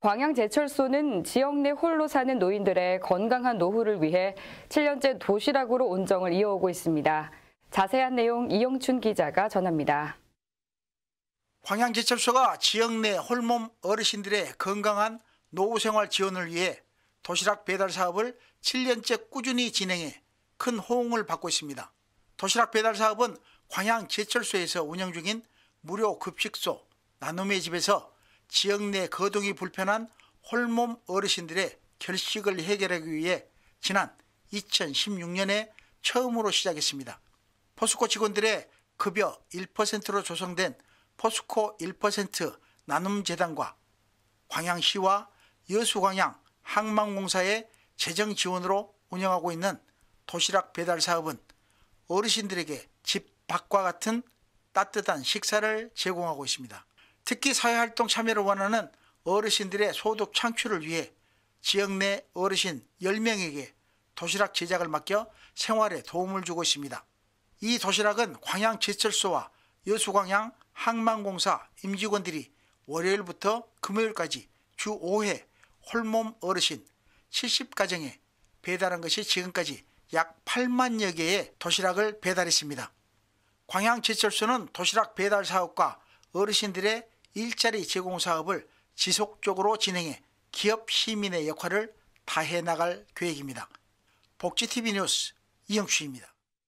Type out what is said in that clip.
광양제철소는 지역 내 홀로 사는 노인들의 건강한 노후를 위해 7년째 도시락으로 운정을 이어오고 있습니다. 자세한 내용 이영춘 기자가 전합니다. 광양제철소가 지역 내 홀몸 어르신들의 건강한 노후생활 지원을 위해 도시락 배달 사업을 7년째 꾸준히 진행해 큰 호응을 받고 있습니다. 도시락 배달 사업은 광양제철소에서 운영 중인 무료 급식소 나눔의 집에서 지역 내 거동이 불편한 홀몸 어르신들의 결식을 해결하기 위해 지난 2016년에 처음으로 시작했습니다. 포스코 직원들의 급여 1%로 조성된 포스코 1% 나눔재단과 광양시와 여수광양 항망공사의 재정 지원으로 운영하고 있는 도시락 배달 사업은 어르신들에게 집 밖과 같은 따뜻한 식사를 제공하고 있습니다. 특히 사회활동 참여를 원하는 어르신들의 소득 창출을 위해 지역 내 어르신 10명에게 도시락 제작을 맡겨 생활에 도움을 주고 있습니다. 이 도시락은 광양제철소와 여수광양 항만공사 임직원들이 월요일부터 금요일까지 주 5회 홀몸 어르신 70가정에 배달한 것이 지금까지 약 8만여 개의 도시락을 배달했습니다. 광양제철소는 도시락 배달 사업과 어르신들의 일자리 제공 사업을 지속적으로 진행해 기업 시민의 역할을 다해 나갈 계획입니다. 복지TV 뉴스 이영수입니다.